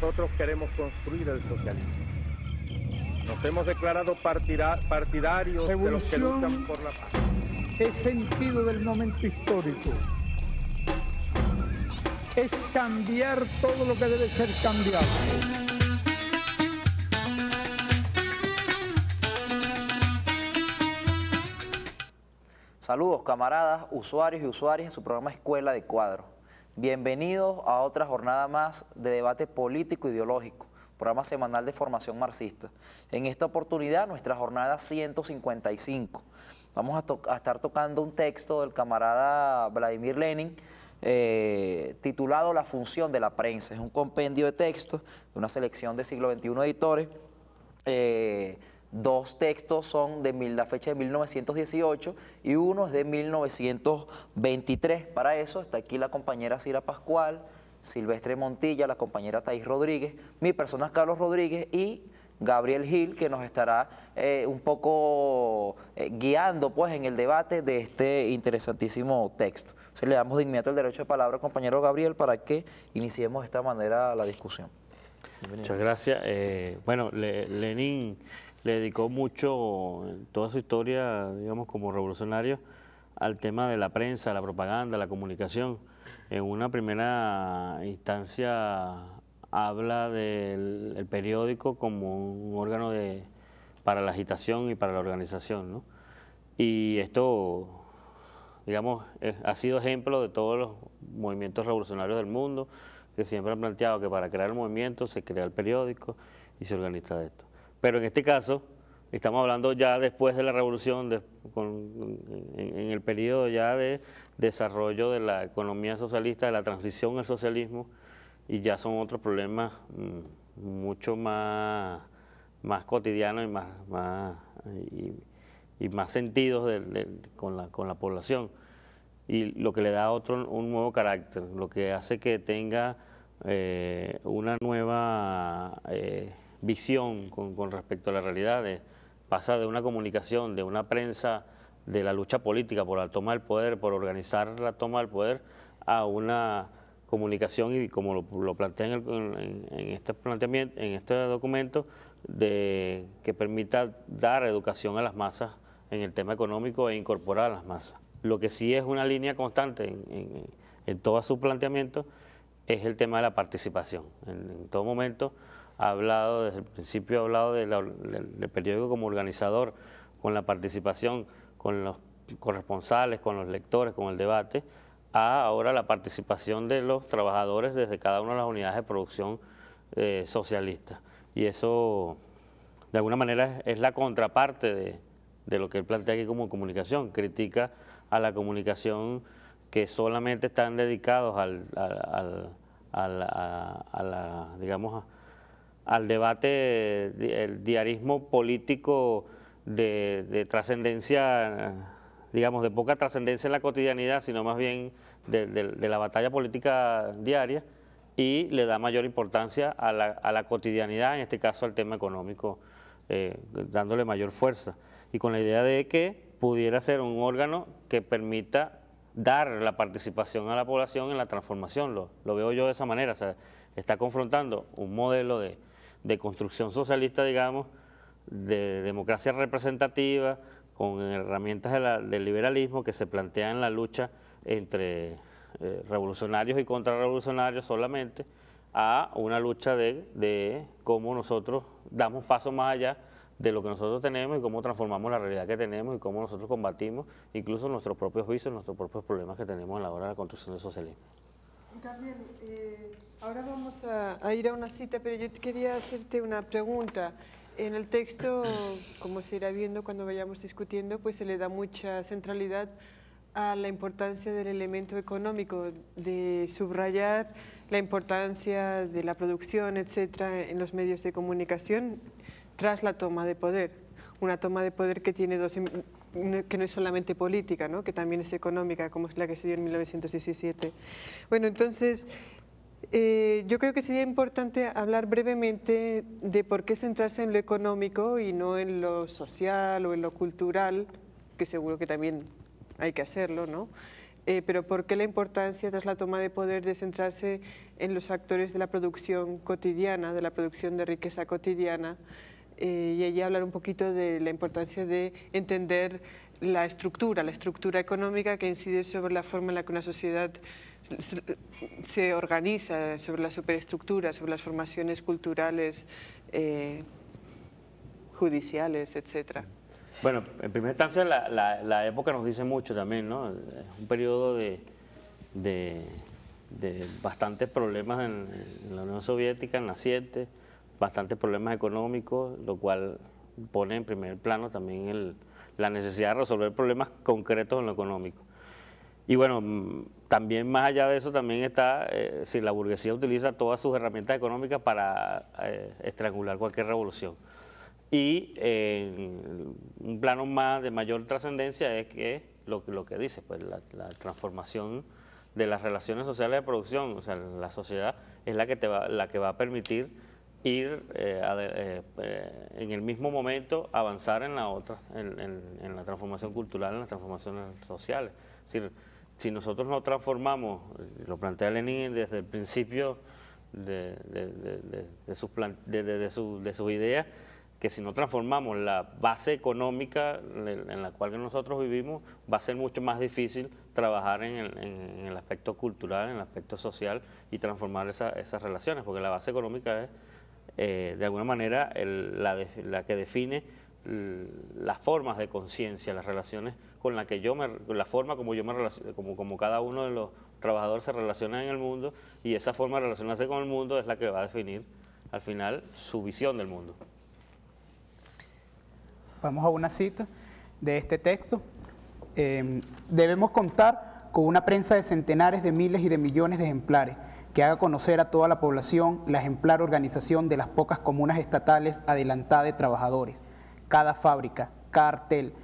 nosotros queremos construir el socialismo. Nos hemos declarado partidarios de los que luchan por la paz. Es sentido del momento histórico. Es cambiar todo lo que debe ser cambiado. Saludos camaradas, usuarios y usuarias de su programa Escuela de Cuadro. Bienvenidos a otra jornada más de debate político-ideológico, programa semanal de formación marxista. En esta oportunidad, nuestra jornada 155. Vamos a, estar tocando un texto del camarada Vladimir Lenin eh, titulado La función de la prensa. Es un compendio de textos de una selección de siglo XXI editores. Eh, Dos textos son de la fecha de 1918 y uno es de 1923. Para eso está aquí la compañera Cira Pascual, Silvestre Montilla, la compañera Thais Rodríguez, mi persona Carlos Rodríguez y Gabriel Gil, que nos estará eh, un poco eh, guiando pues, en el debate de este interesantísimo texto. Se le damos de inmediato el derecho de palabra al compañero Gabriel para que iniciemos de esta manera la discusión. Muchas gracias. Eh, bueno, Lenín dedicó mucho eh, toda su historia, digamos, como revolucionario, al tema de la prensa, la propaganda, la comunicación. En una primera instancia habla del periódico como un órgano de, para la agitación y para la organización. Y esto, digamos, ha sido ejemplo de todos los movimientos revolucionarios del mundo, que siempre han planteado que para crear el movimiento se crea el periódico y se organiza esto. Pero en este caso, estamos hablando ya después de la revolución, en, el periodo ya de desarrollo de la economía socialista, de la transición al socialismo, y ya son otros problemas mm, mucho más, más cotidianos y más, más, y, más sentidos con, la, con la población. Y lo que le da otro un nuevo carácter, lo que hace que tenga eh, una nueva... Eh, visión con, respecto a la realidad, de de una comunicación, de una prensa, de la lucha política por la toma del poder, por organizar la toma del poder, a una comunicación y como lo, plantea en, este en este documento, de que permita dar educación a las masas en el tema económico e incorporar a las masas. Lo que sí es una línea constante en, en, sus todo su planteamiento es el tema de la participación. en todo momento ha hablado, desde el principio ha hablado del periódico como organizador, con la participación, con los corresponsales, con los lectores, con el debate, a ahora la participación de los trabajadores desde cada una de las unidades de producción eh, socialista. Y eso, de alguna manera, es, la contraparte de, lo que él plantea aquí como comunicación. Critica a la comunicación que solamente están dedicados al, a, a la, digamos, al debate, el diarismo político de, trascendencia, digamos, de poca trascendencia en la cotidianidad, sino más bien de, la batalla política diaria y le da mayor importancia a la, a la cotidianidad, en este caso al tema económico, eh, dándole mayor fuerza. Y con la idea de que pudiera ser un órgano que permita dar la participación a la población en la transformación. Lo, lo veo yo de esa manera. O sea, está confrontando un modelo de, de construcción socialista, digamos, de democracia representativa, con herramientas del liberalismo que se plantean en la lucha entre eh, revolucionarios y contrarrevolucionarios solamente, a una lucha de, de cómo nosotros damos paso más allá de lo que nosotros tenemos y cómo transformamos la realidad que tenemos y cómo nosotros combatimos incluso nuestros propios vicios, nuestros propios problemas que tenemos a la hora de la construcción del socialismo. Eh, Ahora vamos a, ir a una cita, pero yo quería hacerte una pregunta. En el texto, como se irá viendo cuando vayamos discutiendo, pues se le da mucha centralidad a la importancia del elemento económico, de subrayar la importancia de la producción, etcétera, en los medios de comunicación tras la toma de poder. Una toma de poder que tiene dos que no es solamente política, ¿no? que también es económica, como es la que se dio en 1917. Bueno, entonces, eh, yo creo que sería importante hablar brevemente de por qué centrarse en lo económico y no en lo social o en lo cultural, que seguro que también hay que hacerlo, ¿no? Eh, pero por qué la importancia tras la toma de poder de centrarse en los actores de la producción cotidiana, de la producción de riqueza cotidiana, eh, y allí hablar un poquito de la importancia de entender la estructura, la estructura económica que incide sobre la forma en la que una sociedad se organiza sobre la superestructura, sobre las formaciones culturales, eh, judiciales, etc. Bueno, en primera instancia la, época nos dice mucho también, ¿no? Es un periodo de, de, bastantes problemas en, la Unión Soviética, en la Siete bastantes problemas económicos, lo cual pone en primer plano también la necesidad de resolver problemas concretos en lo económico. Y bueno, también más allá de eso también está eh, si la burguesía utiliza todas sus herramientas económicas para eh, estrangular cualquier revolución. Y eh, un plano más de mayor trascendencia es que lo, lo que dice, pues la, transformación de las relaciones sociales de producción, o sea, la sociedad es la que te va, la que va a permitir ir en el mismo momento avanzar en la otra, en, la transformación cultural, en las transformaciones sociales. decir, si nosotros no transformamos, eh, lo plantea Lenin desde el principio de, de, de, de sus, su, ideas, que si no transformamos la base económica en la cual nosotros vivimos, va a ser mucho más difícil trabajar en el, en el aspecto cultural, en el aspecto social y transformar esas relaciones, porque la base económica es, eh, de alguna manera, la, la que define las formas de conciencia, las relaciones con la que yo me, la forma como yo me como, cada uno de los trabajadores se relaciona en el mundo y esa forma de relacionarse con el mundo es la que va a definir al final su visión del mundo. Vamos a una cita de este texto. Eh, debemos contar con una prensa de centenares de miles y de millones de ejemplares que haga conocer a toda la población la ejemplar organización de las pocas comunas estatales adelantadas de trabajadores. Cada fábrica, cartel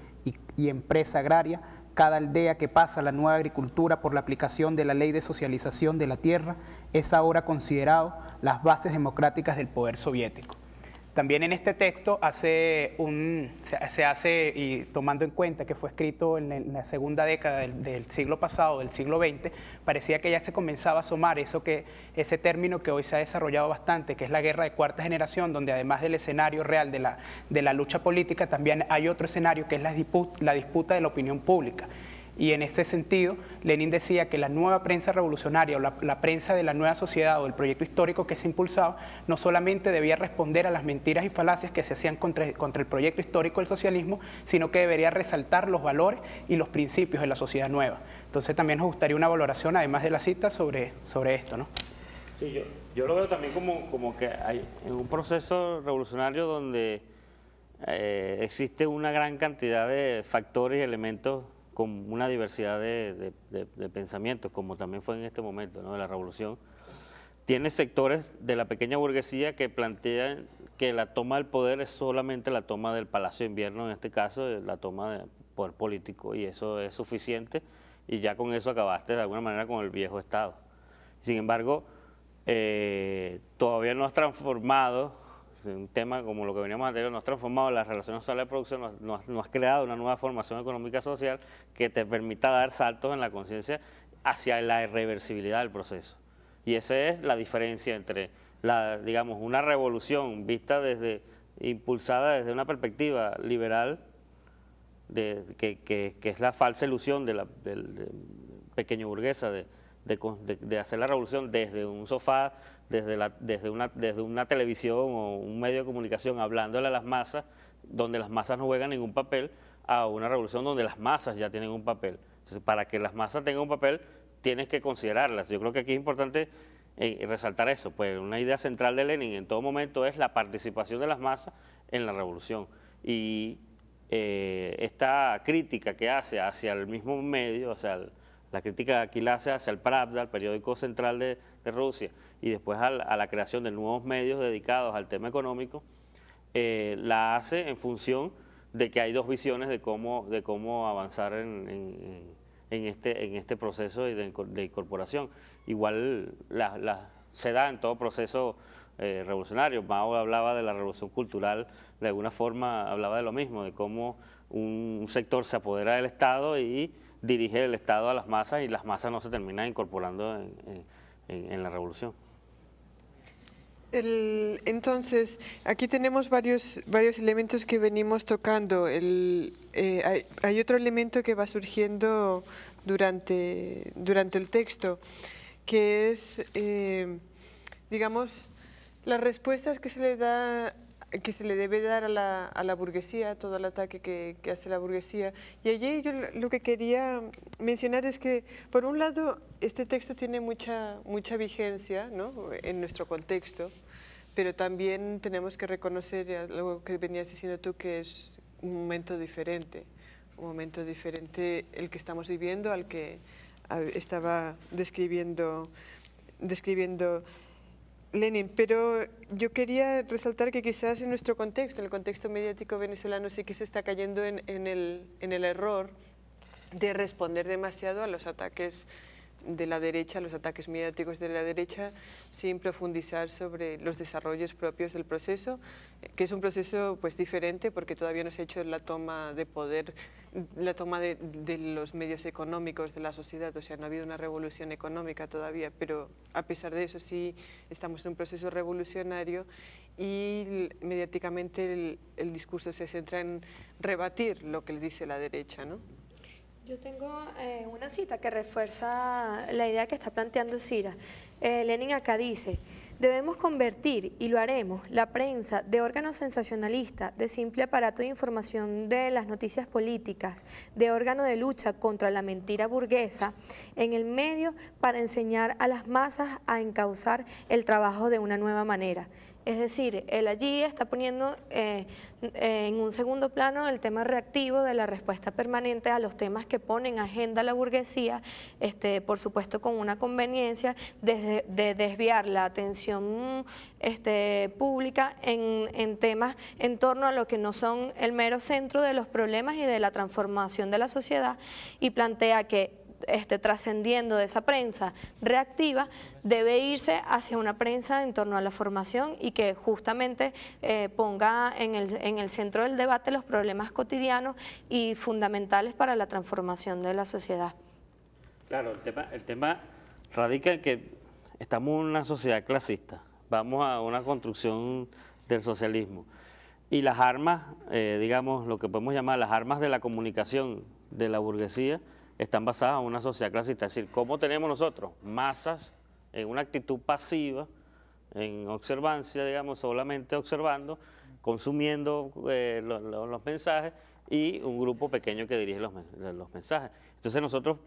y empresa agraria, cada aldea que pasa la nueva agricultura por la aplicación de la ley de socialización de la tierra es ahora considerado las bases democráticas del poder soviético. También en este texto hace se hace, y tomando en cuenta que fue escrito en la segunda década del, siglo pasado, del siglo XX, parecía que ya se comenzaba a asomar eso que, ese término que hoy se ha desarrollado bastante, que es la guerra de cuarta generación, donde además del escenario real de la, lucha política, también hay otro escenario que es la disputa de la opinión pública y en ese sentido, Lenin decía que la nueva prensa revolucionaria o la, prensa de la nueva sociedad o el proyecto histórico que se impulsaba no solamente debía responder a las mentiras y falacias que se hacían contra, contra el proyecto histórico del socialismo, sino que debería resaltar los valores y los principios de la sociedad nueva. Entonces también nos gustaría una valoración, además de la cita, sobre, sobre esto. ¿no? Sí, yo, lo veo también como, como que hay un proceso revolucionario donde eh, existe una gran cantidad de factores y elementos con una diversidad de, pensamientos, como también fue en este momento ¿no? de la revolución, tiene sectores de la pequeña burguesía que plantean que la toma del poder es solamente la toma del Palacio de Invierno, en este caso, eh, la toma del poder político, y eso es suficiente, y ya con eso acabaste de alguna manera con el viejo Estado. Sin embargo, eh, todavía no has transformado un tema como lo que veníamos anterior, nos ha transformado las relaciones sociales de producción, nos, nos, creado una nueva formación económica social que te permita dar saltos en la conciencia hacia la irreversibilidad del proceso. Y esa es la diferencia entre, la, digamos, una revolución vista desde, impulsada desde una perspectiva liberal, de, que, que, es la falsa ilusión de la del, pequeño burguesa de, de, de hacer la revolución desde un sofá desde, la, desde, una, desde una televisión o un medio de comunicación hablándole a las masas, donde las masas no juegan ningún papel, a una revolución donde las masas ya tienen un papel. para que las masas tengan un papel, tienes que considerarlas. Yo creo que aquí es importante eh, resaltar eso, pues una idea central de Lenin en todo momento es la participación de las masas en la revolución. Y eh, esta crítica que hace hacia el mismo medio, o sea, el, la crítica aquí la hace hacia el Pravda, el periódico central de, Rusia, y después a la creación de nuevos medios dedicados al tema económico, eh, la hace en función de que hay dos visiones de cómo, de cómo avanzar en, este, en este proceso de, incorporación. Igual la, se da en todo proceso eh, revolucionario. Mao hablaba de la revolución cultural, de alguna forma hablaba de lo mismo, de cómo un sector se apodera del Estado y dirige el Estado a las masas y las masas no se terminan incorporando en, la revolución. entonces, aquí tenemos varios, varios elementos que venimos tocando. Eh, hay, otro elemento que va surgiendo durante, durante el texto, que es, eh, digamos, las respuestas que se le da que se le debe dar a la, a burguesía, todo el ataque que, hace la burguesía. Y allí yo lo que quería mencionar es que, por un lado, este texto tiene mucha, mucha vigencia ¿no? en nuestro contexto, pero también tenemos que reconocer algo que venías diciendo tú, que es un momento diferente, un momento diferente el que estamos viviendo al que estaba describiendo, describiendo Lenin, pero yo quería resaltar que quizás en nuestro contexto, en el contexto mediático venezolano, sí que se está cayendo en, el, en el error de responder demasiado a los ataques de la derecha, los ataques mediáticos de la derecha, sin profundizar sobre los desarrollos propios del proceso, que es un proceso pues diferente porque todavía no se ha hecho la toma de poder, la toma de, los medios económicos de la sociedad, o sea, no ha habido una revolución económica todavía, pero a pesar de eso sí estamos en un proceso revolucionario y mediáticamente el, el discurso se centra en rebatir lo que le dice la derecha, ¿no? Yo tengo eh, una cita que refuerza la idea que está planteando Cira. Eh, Lenin acá dice, debemos convertir, y lo haremos, la prensa de órgano sensacionalista, de simple aparato de información de las noticias políticas, de órgano de lucha contra la mentira burguesa, en el medio para enseñar a las masas a encauzar el trabajo de una nueva manera. Es decir, él allí está poniendo eh, en un segundo plano el tema reactivo de la respuesta permanente a los temas que ponen agenda la burguesía, este, por supuesto con una conveniencia de, desviar la atención este, pública en, en, temas en torno a lo que no son el mero centro de los problemas y de la transformación de la sociedad y plantea que este, trascendiendo de esa prensa reactiva debe irse hacia una prensa en torno a la formación y que justamente eh, ponga en el, centro del debate los problemas cotidianos y fundamentales para la transformación de la sociedad. Claro, el tema, radica en que estamos en una sociedad clasista, vamos a una construcción del socialismo y las armas, eh, digamos, lo que podemos llamar las armas de la comunicación de la burguesía, están basadas en una sociedad clasista. Es decir, ¿cómo tenemos nosotros masas en una actitud pasiva, en observancia, digamos, solamente observando, consumiendo eh, los, mensajes y un grupo pequeño que dirige los, mensajes? Entonces nosotros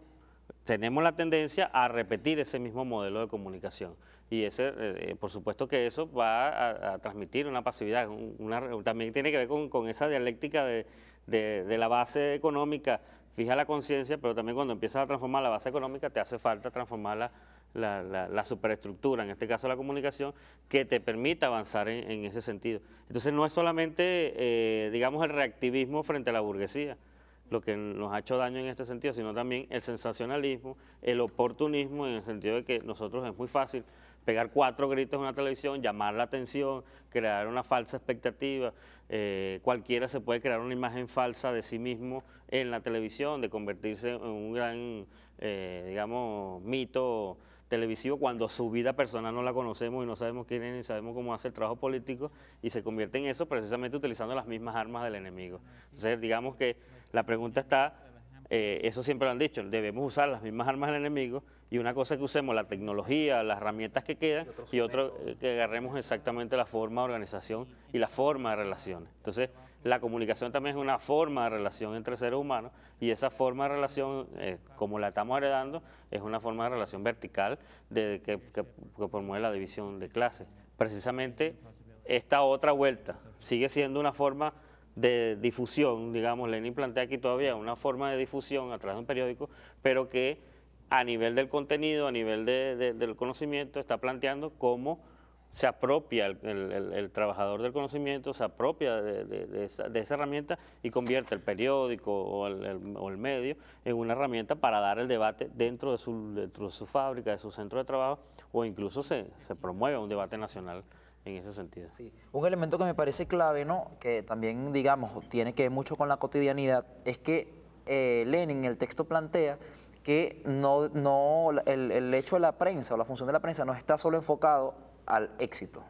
tenemos la tendencia a repetir ese mismo modelo de comunicación. Y ese, eh, por supuesto que eso va a, transmitir una pasividad, una, también tiene que ver con, esa dialéctica de la base económica fija la conciencia, pero también cuando empiezas a transformar la base económica te hace falta transformar la, superestructura, en este caso la comunicación, que te permita avanzar en, ese sentido. Entonces no es solamente, eh, digamos, el reactivismo frente a la burguesía lo que nos ha hecho daño en este sentido, sino también el sensacionalismo, el oportunismo, en el sentido de que nosotros es muy fácil pegar cuatro gritos en una televisión, llamar la atención, crear una falsa expectativa. Eh, cualquiera se puede crear una imagen falsa de sí mismo en la televisión, de convertirse en un gran, eh, digamos, mito televisivo cuando su vida personal no la conocemos y no sabemos quién es ni sabemos cómo hace el trabajo político y se convierte en eso precisamente utilizando las mismas armas del enemigo. Entonces, digamos que la pregunta está, eh, eso siempre lo han dicho, debemos usar las mismas armas del enemigo y una cosa es que usemos la tecnología, las herramientas que quedan y otra que agarremos exactamente la forma de organización y la forma de relaciones. Entonces, la comunicación también es una forma de relación entre seres humanos y esa forma de relación, eh, como la estamos heredando, es una forma de relación vertical de, que, que promueve la división de clases. Precisamente esta otra vuelta sigue siendo una forma de difusión, digamos, Lenin plantea aquí todavía una forma de difusión a través de un periódico, pero que a nivel del contenido, a nivel del conocimiento, está planteando cómo se apropia el, trabajador del conocimiento, se apropia de esa, herramienta y convierte el periódico o el, medio en una herramienta para dar el debate dentro de su, su fábrica, de su centro de trabajo, o incluso se, promueve un debate nacional en ese sentido. Sí. Un elemento que me parece clave, ¿no? que también, digamos, tiene que ver mucho con la cotidianidad, es que eh, Lenin, el texto plantea que no, no el, hecho de la prensa o la función de la prensa no está solo enfocado al éxito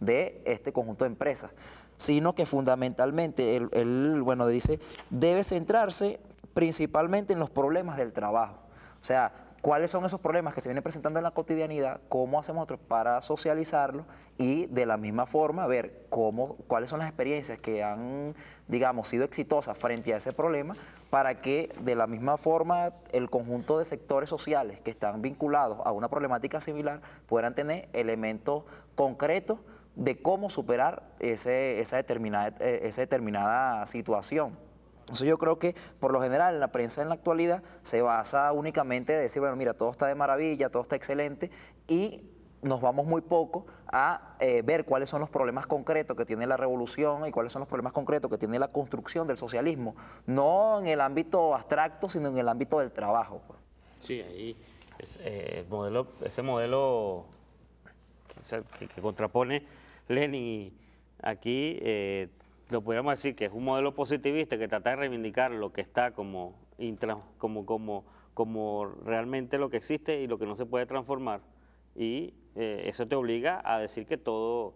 de este conjunto de empresas, sino que fundamentalmente, él, bueno, dice, debe centrarse principalmente en los problemas del trabajo. O sea, cuáles son esos problemas que se vienen presentando en la cotidianidad, cómo hacemos nosotros para socializarlos y de la misma forma ver cómo, cuáles son las experiencias que han, digamos, sido exitosas frente a ese problema para que de la misma forma el conjunto de sectores sociales que están vinculados a una problemática similar puedan tener elementos concretos de cómo superar ese, esa, determinada, e, esa determinada situación. Entonces yo creo que por lo general la prensa en la actualidad se basa únicamente en decir, bueno, mira, todo está de maravilla, todo está excelente y nos vamos muy poco a eh, ver cuáles son los problemas concretos que tiene la revolución y cuáles son los problemas concretos que tiene la construcción del socialismo, no en el ámbito abstracto, sino en el ámbito del trabajo. Pues. Sí, ahí eh, modelo, ese modelo que, contrapone Lenin aquí eh, lo podríamos decir que es un modelo positivista que trata de reivindicar lo que está como, como, como, realmente lo que existe y lo que no se puede transformar. Y eh, eso te obliga a decir que todo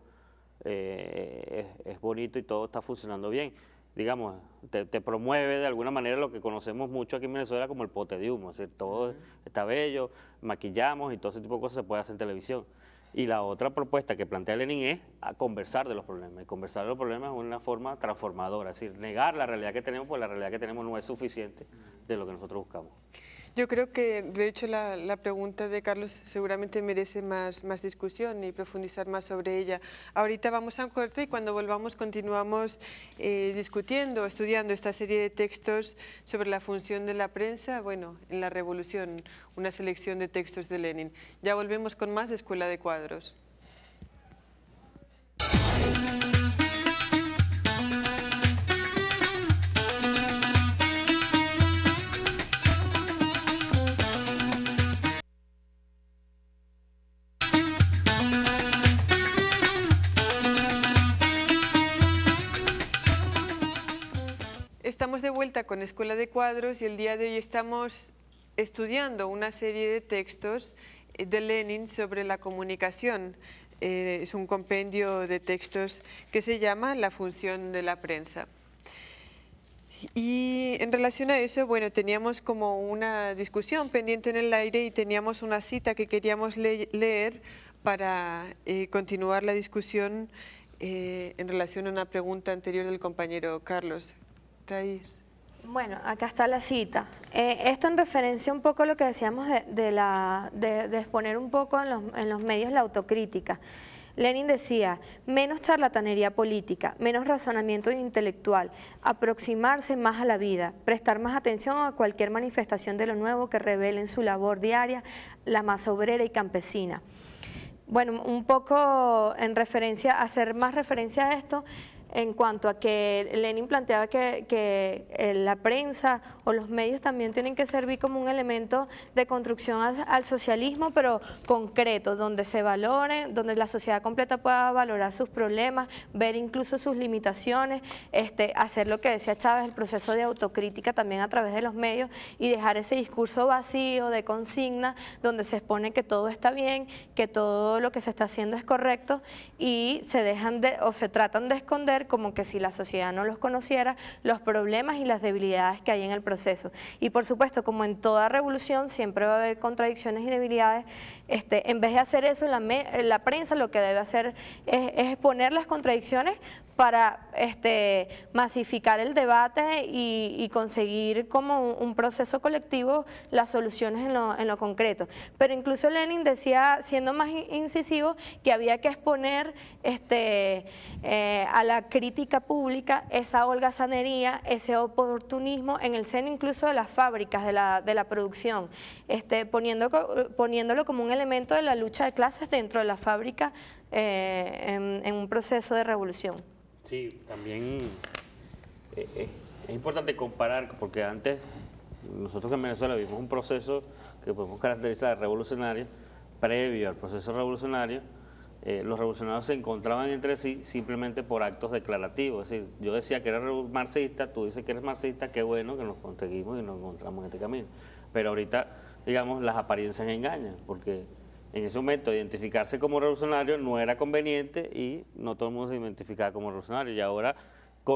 eh, es, bonito y todo está funcionando bien. Digamos, te, te, promueve de alguna manera lo que conocemos mucho aquí en Venezuela como el pote de humo. todo está bello, maquillamos y todo ese tipo de cosas se puede hacer en televisión. Y la otra propuesta que plantea Lenin es a conversar de los problemas. Y conversar de los problemas es una forma transformadora, es decir, negar la realidad que tenemos, pues la realidad que tenemos no es suficiente de lo que nosotros buscamos. Yo creo que, de hecho, la, pregunta de Carlos seguramente merece más, más discusión y profundizar más sobre ella. Ahorita vamos a un corte y cuando volvamos continuamos eh, discutiendo, estudiando esta serie de textos sobre la función de la prensa, bueno, en la revolución, una selección de textos de Lenin. Ya volvemos con más de Escuela de Cuadros. de vuelta con Escuela de Cuadros y el día de hoy estamos estudiando una serie de textos eh, de Lenin sobre la comunicación. Eh, es un compendio de textos que se llama La función de la prensa. Y en relación a eso, bueno, teníamos como una discusión pendiente en el aire y teníamos una cita que queríamos leer para eh, continuar la discusión en relación a una pregunta anterior del compañero Carlos. Bueno, acá está la cita. Eh, esto en referencia un poco a lo que decíamos de, la, de, exponer un poco en los, en los medios la autocrítica. Lenin decía, menos charlatanería política, menos razonamiento intelectual, aproximarse más a la vida, prestar más atención a cualquier manifestación de lo nuevo que revele en su labor diaria la más obrera y campesina. Bueno, un poco en referencia, hacer más referencia a esto, en cuanto a que Lenin planteaba que, eh, la prensa o los medios también tienen que servir como un elemento de construcción al, socialismo, pero concreto, donde se valoren, donde la sociedad completa pueda valorar sus problemas, ver incluso sus limitaciones, este, hacer lo que decía Chávez, el proceso de autocrítica también a través de los medios y dejar ese discurso vacío de consigna donde se expone que todo está bien, que todo lo que se está haciendo es correcto y se dejan de, o se tratan de esconder como que si la sociedad no los conociera, los problemas y las debilidades que hay en el proceso. Y por supuesto, como en toda revolución, siempre va a haber contradicciones y debilidades. Este, en vez de hacer eso, la, la prensa lo que debe hacer es, exponer las contradicciones para este, masificar el debate y, conseguir como un, proceso colectivo las soluciones en lo, concreto. Pero incluso Lenin decía, siendo más incisivo, que había que exponer este, eh, a la crítica pública, esa holgazanería, ese oportunismo en el seno incluso de las fábricas, de la, producción, este, poniendo, poniéndolo como un elemento de la lucha de clases dentro de la fábrica eh, en, un proceso de revolución. Sí, también eh, eh, es, importante comparar, porque antes nosotros en Venezuela vimos un proceso que podemos caracterizar de revolucionario, previo al proceso revolucionario, eh, los revolucionarios se encontraban entre sí simplemente por actos declarativos. Es decir, yo decía que era marxista, tú dices que eres marxista, qué bueno que nos conseguimos y nos encontramos en este camino. Pero ahorita, digamos, las apariencias engañan, porque en ese momento identificarse como revolucionario no era conveniente y no todo el mundo se identificaba como revolucionario. Y ahora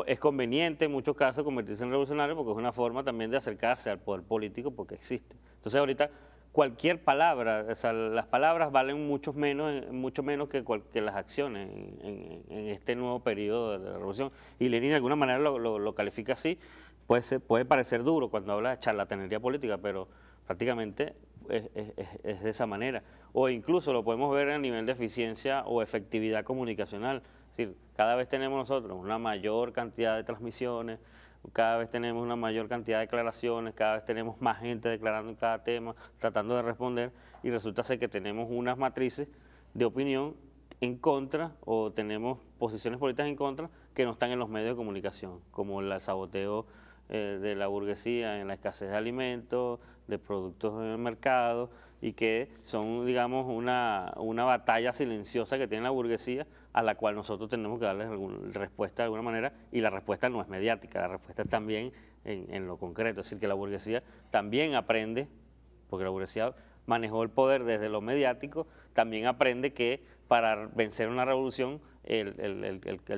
es conveniente en muchos casos convertirse en revolucionario porque es una forma también de acercarse al poder político porque existe. Entonces ahorita cualquier palabra, las palabras valen mucho menos, mucho menos que, las acciones en, este nuevo periodo de la revolución. Y Lenin de alguna manera lo, califica así, puede, puede parecer duro cuando habla de charlatanería política, pero prácticamente es, de esa manera. O incluso lo podemos ver a nivel de eficiencia o efectividad comunicacional. decir, cada vez tenemos nosotros una mayor cantidad de transmisiones, cada vez tenemos una mayor cantidad de declaraciones, cada vez tenemos más gente declarando en cada tema, tratando de responder, y resulta ser que tenemos unas matrices de opinión en contra o tenemos posiciones políticas en contra que no están en los medios de comunicación, como el saboteo eh, de la burguesía en la escasez de alimentos, de productos en el mercado, y que son, digamos, una batalla silenciosa que tiene la burguesía a la cual nosotros tenemos que darle respuesta de alguna manera y la respuesta no es mediática, la respuesta es también en, lo concreto, es decir, que la burguesía también aprende, porque la burguesía manejó el poder desde lo mediático, también aprende que para vencer una revolución el,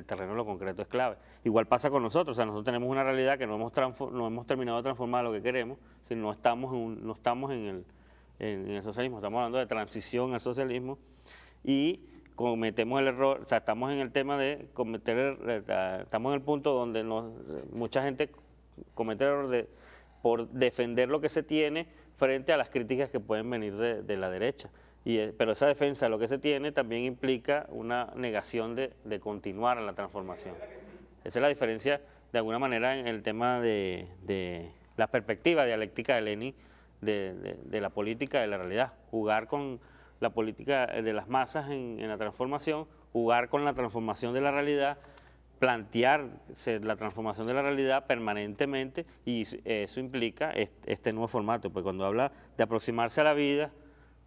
terreno lo concreto es clave. Igual pasa con nosotros, o sea, nosotros tenemos una realidad que no hemos, no hemos terminado de transformar lo que queremos, si no estamos no estamos en, en el socialismo, estamos hablando de transición al socialismo y cometemos el error, o sea, estamos en el tema de cometer, estamos en el punto donde mucha gente comete el error por defender lo que se tiene frente a las críticas que pueden venir de, la derecha. Eh, pero esa defensa de lo que se tiene también implica una negación de, continuar en la transformación. Esa es la diferencia, de alguna manera, en el tema de, la perspectiva dialéctica de Lenin de, de la política de la realidad. Jugar con la política de las masas en, la transformación, jugar con la transformación de la realidad, plantearse la transformación de la realidad permanentemente y eso implica este nuevo formato, Porque cuando habla de aproximarse a la vida,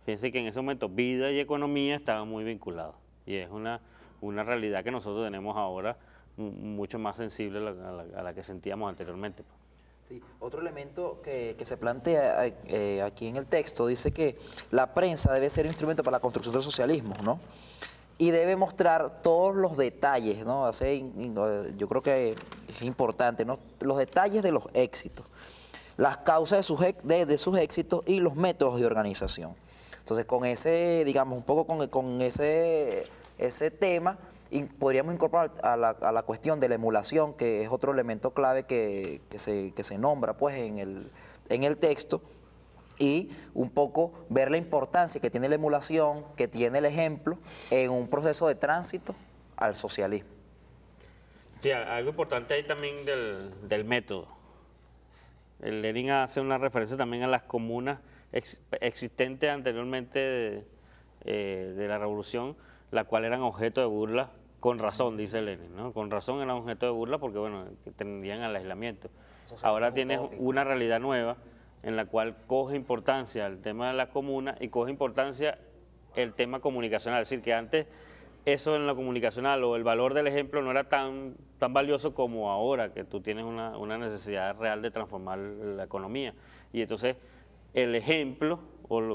fíjense que en ese momento vida y economía estaban muy vinculados y es una, una realidad que nosotros tenemos ahora mucho más sensible a la que sentíamos anteriormente. Pues. Otro elemento que, se plantea eh, eh, aquí en el texto dice que la prensa debe ser un instrumento para la construcción del socialismo, ¿no? Y debe mostrar todos los detalles, ¿no? hace, eh, yo creo que es importante, ¿no? Los detalles de los éxitos, las causas de sus, de, sus éxitos y los métodos de organización. Entonces, con ese, digamos, un poco con, ese, ese tema, podríamos incorporar a la, cuestión de la emulación, que es otro elemento clave que, se, nombra pues, en, el, en el texto, y un poco ver la importancia que tiene la emulación, que tiene el ejemplo en un proceso de tránsito al socialismo. Sí, algo importante ahí también del, método. El Lenin hace una referencia también a las comunas existentes anteriormente eh, de la revolución, la cual eran objeto de burla con razón, dice Lenin, ¿no? Con razón era objeto de burla porque, bueno, tendrían al aislamiento. Ahora tienes una realidad nueva en la cual coge importancia el tema de la comuna y coge importancia el tema comunicacional. Es decir, que antes eso en lo comunicacional o el valor del ejemplo no era tan, tan valioso como ahora, que tú tienes una, una necesidad real de transformar la economía. Y entonces el ejemplo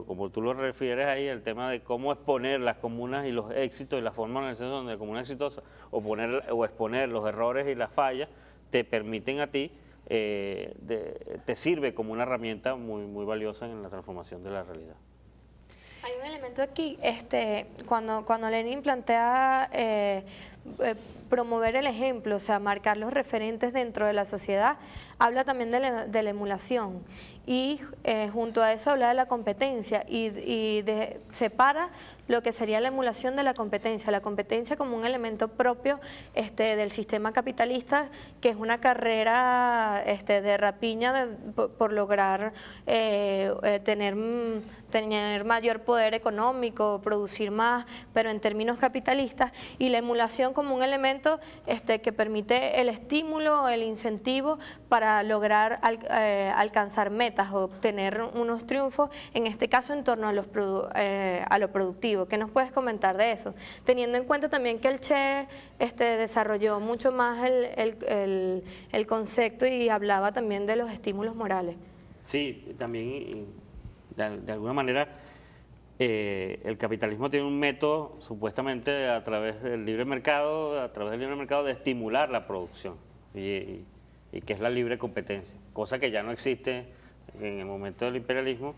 como tú lo refieres ahí, el tema de cómo exponer las comunas y los éxitos y la forma de organización de comuna exitosa, o, exponer los errores y las fallas, te permiten a ti, eh, te sirve como una herramienta muy, muy valiosa en la transformación de la realidad. Hay un elemento aquí, este, cuando, cuando Lenin plantea eh, eh, promover el ejemplo, o sea, marcar los referentes dentro de la sociedad, habla también de la, emulación y eh, junto a eso habla de la competencia y, separa lo que sería la emulación de la competencia, la competencia como un elemento propio este, del sistema capitalista, que es una carrera este, de rapiña por, lograr eh, eh, tener... Mm, tener mayor poder económico, producir más, pero en términos capitalistas, y la emulación como un elemento este, que permite el estímulo, el incentivo para lograr eh, alcanzar metas, o obtener unos triunfos, en este caso en torno a, los, eh, a lo productivo. ¿Qué nos puedes comentar de eso? Teniendo en cuenta también que el Che este, desarrolló mucho más el, el, el, el concepto y hablaba también de los estímulos morales. Sí, también de, alguna manera eh, el capitalismo tiene un método, supuestamente a través del libre mercado, a través del libre mercado, de estimular la producción y, que es la libre competencia, cosa que ya no existe en el momento del imperialismo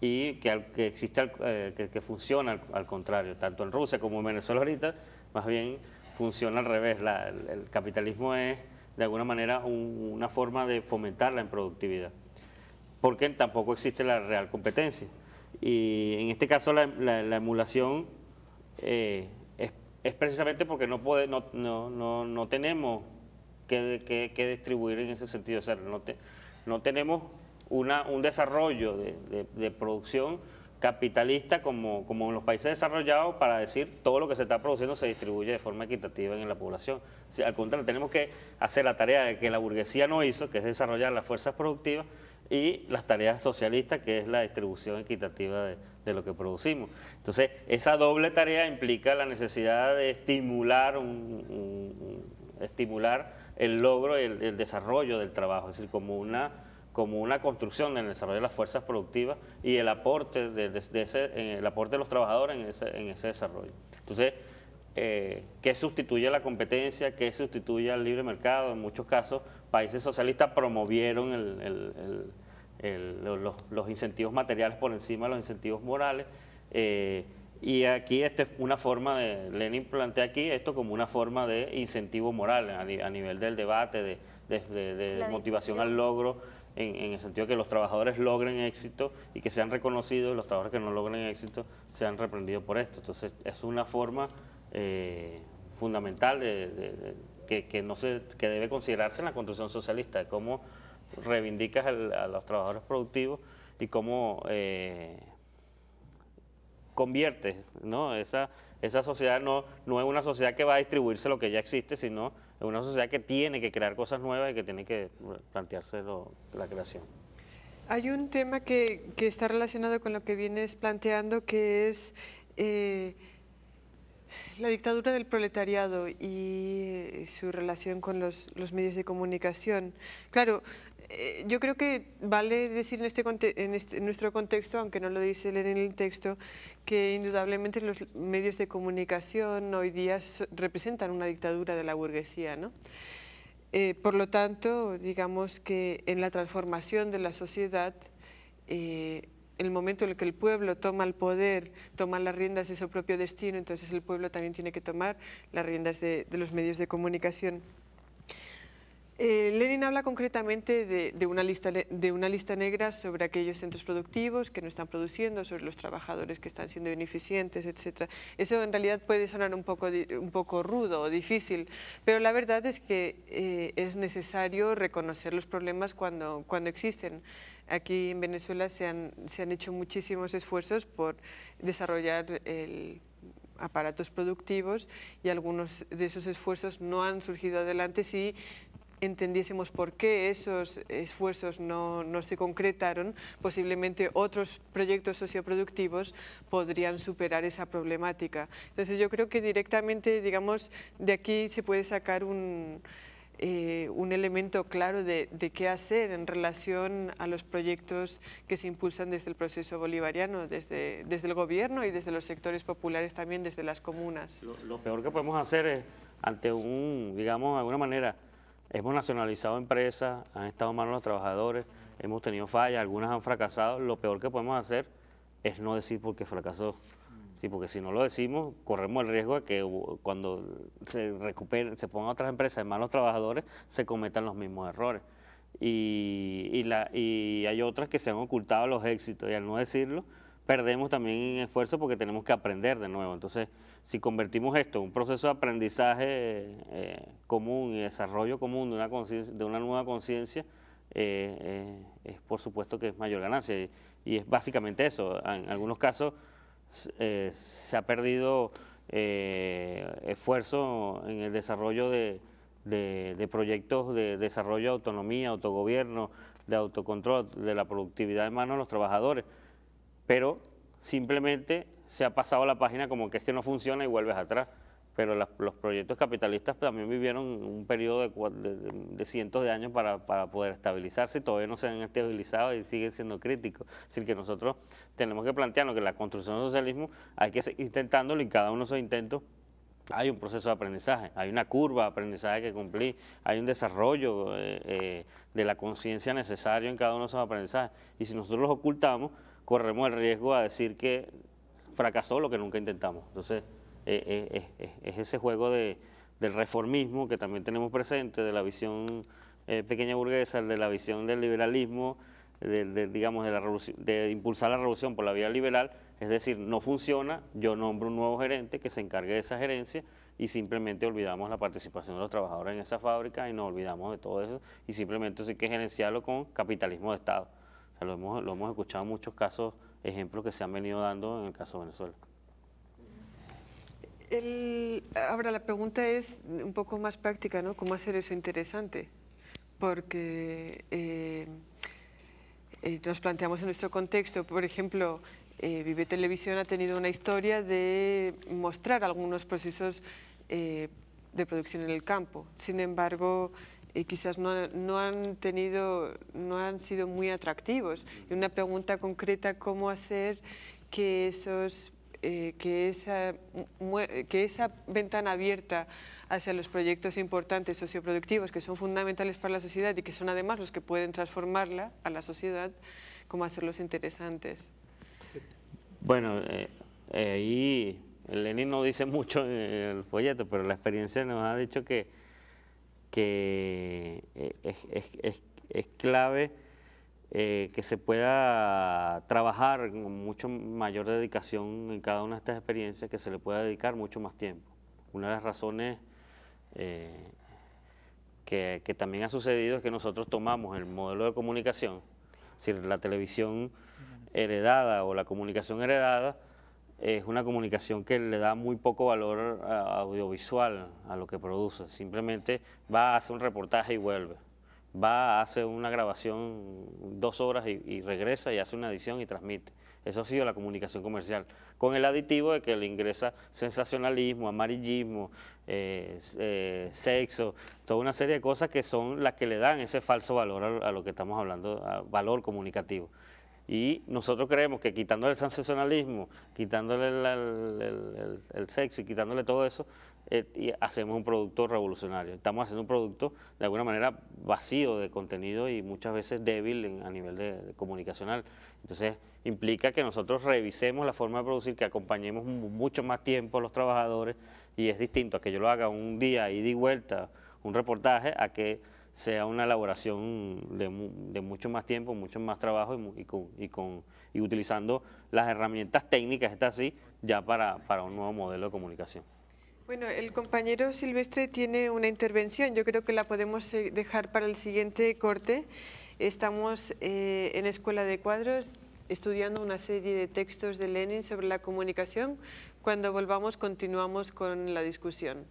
y que, existe, eh, que, funciona al, contrario, tanto en Rusia como en Venezuela ahorita, más bien funciona al revés. el, capitalismo es de alguna manera una forma de fomentar la improductividad porque tampoco existe la real competencia. Y en este caso la, emulación eh, es, precisamente porque no, puede, no, tenemos que, distribuir en ese sentido. O sea, no, tenemos una, un desarrollo de, producción capitalista como, en los países desarrollados para decir todo lo que se está produciendo se distribuye de forma equitativa en la población. al contrario, tenemos que hacer la tarea que la burguesía no hizo, que es desarrollar las fuerzas productivas y las tareas socialistas, que es la distribución equitativa de, lo que producimos. Entonces, esa doble tarea implica la necesidad de estimular, un, estimular el logro y el, desarrollo del trabajo, es decir, como una, como una construcción en el desarrollo de las fuerzas productivas y el aporte de, de, el aporte de los trabajadores en ese, desarrollo. Entonces, eh, ¿qué sustituye a la competencia, ¿Qué sustituye al libre mercado. En muchos casos, países socialistas promovieron el los, los, incentivos materiales por encima de los incentivos morales. Eh, y aquí esta es una forma de, Lenin plantea aquí esto como una forma de incentivo moral a, nivel del debate, de, motivación al logro, en, el sentido de que los trabajadores logren éxito y que sean reconocidos, los trabajadores que no logren éxito sean reprendidos por esto. Entonces es una forma eh, fundamental que, no se, que debe considerarse en la construcción socialista, de cómo reivindicas a los trabajadores productivos y cómo convierte eh, conviertes, ¿no? Esa, esa sociedad no, no es una sociedad que va a distribuirse lo que ya existe, sino es una sociedad que tiene que crear cosas nuevas y que tiene que plantearse la creación. Hay un tema que, está relacionado con lo que vienes planteando, que es eh, la dictadura del proletariado y eh, su relación con los, los medios de comunicación. Claro, eh, yo creo que vale decir en, este, este nuestro contexto, aunque no lo dice leer en el texto, que indudablemente los medios de comunicación hoy día representan una dictadura de la burguesía, ¿no? Eh, por lo tanto, digamos que en la transformación de la sociedad, en eh, el momento en el que el pueblo toma el poder, toma las riendas de su propio destino, entonces el pueblo también tiene que tomar las riendas de los medios de comunicación. Eh, Lenin habla concretamente de, una lista, de una lista negra sobre aquellos centros productivos que no están produciendo, sobre los trabajadores que están siendo ineficientes, etc. Eso en realidad puede sonar un poco, un poco rudo o difícil, pero la verdad es que eh, es necesario reconocer los problemas cuando, cuando existen. Aquí en Venezuela se han, se han hecho muchísimos esfuerzos por desarrollar el aparatos productivos y algunos de esos esfuerzos no han surgido adelante entendiésemos por qué esos esfuerzos no, no, se concretaron, posiblemente otros proyectos socioproductivos podrían superar esa problemática. Entonces yo creo que directamente, digamos, de aquí se puede sacar un, eh, un elemento claro de, de, qué hacer en relación a los proyectos que se impulsan desde el proceso bolivariano, desde, desde el gobierno y desde los sectores populares también, desde las comunas. Lo, lo peor que podemos hacer es, ante un, digamos, de alguna manera, Hemos nacionalizado empresas, han estado malos los trabajadores, hemos tenido fallas, algunas han fracasado. Lo peor que podemos hacer es no decir por qué fracasó. Sí, porque si no lo decimos, corremos el riesgo de que cuando se recuperen, se pongan otras empresas en malos trabajadores, se cometan los mismos errores. y hay otras que se han ocultado los éxitos y al no decirlo, perdemos también esfuerzo porque tenemos que aprender de nuevo. Entonces, si convertimos esto en un proceso de aprendizaje eh, común y desarrollo común de una, de una nueva conciencia, eh, eh, es por supuesto que es mayor ganancia. Y, es básicamente eso. En algunos casos se ha perdido esfuerzo en el desarrollo de, de, proyectos de desarrollo de autonomía, autogobierno, de autocontrol, de la productividad de manos de los trabajadores pero simplemente se ha pasado la página como que es que no funciona y vuelves atrás. Pero los proyectos capitalistas también vivieron un periodo de, cientos de años para, para, poder estabilizarse, y todavía no se han estabilizado y siguen siendo críticos. Es decir, que nosotros tenemos que plantearnos que la construcción del socialismo hay que seguir intentándolo y cada uno de esos intentos hay un proceso de aprendizaje, hay una curva de aprendizaje que cumplir, hay un desarrollo eh, eh, de la conciencia necesario en cada uno de esos aprendizajes. Y si nosotros los ocultamos, corremos el riesgo a decir que fracasó lo que nunca intentamos. Entonces, eh, eh, es ese juego de, del reformismo que también tenemos presente, de la visión eh, pequeña burguesa, de la visión del liberalismo, de, digamos, de, la de impulsar la revolución por la vía liberal, es decir, no funciona, yo nombro un nuevo gerente que se encargue de esa gerencia y simplemente olvidamos la participación de los trabajadores en esa fábrica y nos olvidamos de todo eso y simplemente hay que gerenciarlo con capitalismo de Estado lo, hemos, escuchado en muchos casos, ejemplos que se han venido dando en el caso de Venezuela. ahora la pregunta es un poco más práctica, ¿no? ¿Cómo hacer eso interesante? Porque eh, eh, nos planteamos en nuestro contexto, por ejemplo, eh, Vive Televisión ha tenido una historia de mostrar algunos procesos de producción en el campo. Sin embargo, y quizás no, han tenido, no han sido muy atractivos. Y una pregunta concreta, ¿cómo hacer que, esos, eh, que, esa, que esa ventana abierta hacia los proyectos importantes socioproductivos que son fundamentales para la sociedad y que son además los que pueden transformarla a la sociedad, cómo hacerlos interesantes? Bueno, eh, eh, Lenin no dice mucho en el folleto, pero la experiencia nos ha dicho que que eh, es, clave eh, que se pueda trabajar con mucho mayor dedicación en cada una de estas experiencias, que se le pueda dedicar mucho más tiempo. Una de las razones eh, que, que, también ha sucedido es que nosotros tomamos el modelo de comunicación, es decir, la televisión heredada o la comunicación heredada, es una comunicación que le da muy poco valor eh, audiovisual a lo que produce. Simplemente va, a hacer un reportaje y vuelve. Va, a hacer una grabación dos horas y, regresa y hace una edición y transmite. Eso ha sido la comunicación comercial. Con el aditivo de que le ingresa sensacionalismo, amarillismo, eh, eh, sexo, toda una serie de cosas que son las que le dan ese falso valor a, lo que estamos hablando, valor comunicativo. Y nosotros creemos que quitándole el sensacionalismo, quitándole el, el, quitándole todo eso, eh, hacemos un producto revolucionario. Estamos haciendo un producto de alguna manera vacío de contenido y muchas veces débil a nivel de, comunicacional. Entonces implica que nosotros revisemos la forma de producir, que acompañemos mucho más tiempo a los trabajadores y es distinto a que yo lo haga un día y di vuelta un reportaje a que sea una elaboración de, mucho más tiempo, mucho más trabajo y, con, y, utilizando las herramientas técnicas, está así, ya para, para un nuevo modelo de comunicación. Bueno, el compañero Silvestre tiene una intervención, yo creo que la podemos eh, dejar para el siguiente corte. Estamos eh, en Escuela de Cuadros estudiando una serie de textos de Lenin sobre la comunicación. Cuando volvamos continuamos con la discusión.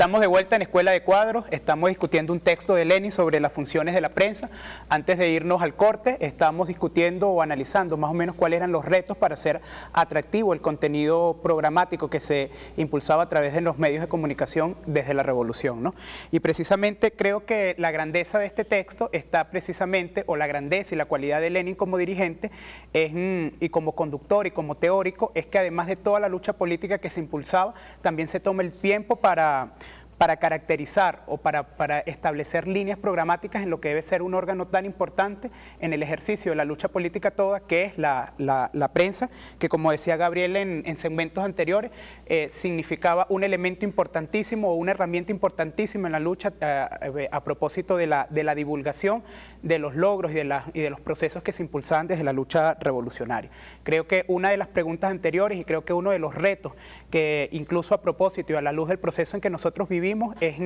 Estamos de vuelta en Escuela de Cuadros, estamos discutiendo un texto de Lenin sobre las funciones de la prensa. Antes de irnos al corte, estamos discutiendo o analizando más o menos cuáles eran los retos para hacer atractivo el contenido programático que se impulsaba a través de los medios de comunicación desde la revolución. ¿no? Y precisamente creo que la grandeza de este texto está precisamente, o la grandeza y la cualidad de Lenin como dirigente es, mm, y como conductor y como teórico, es que además de toda la lucha política que se impulsaba, también se toma el tiempo para para caracterizar o para, para, establecer líneas programáticas en lo que debe ser un órgano tan importante en el ejercicio de la lucha política toda, que es la, la, prensa, que como decía Gabriel en, segmentos anteriores, eh, significaba un elemento importantísimo o una herramienta importantísima en la lucha eh, eh, a, propósito de la, de la, divulgación de los logros y de, y de los procesos que se impulsaban desde la lucha revolucionaria. Creo que una de las preguntas anteriores y creo que uno de los retos que incluso a propósito y a la luz del proceso en que nosotros vivimos, es,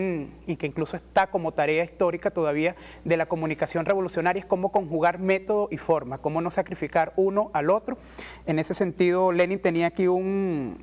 y que incluso está como tarea histórica todavía de la comunicación revolucionaria es cómo conjugar método y forma, cómo no sacrificar uno al otro. En ese sentido, Lenin tenía aquí un,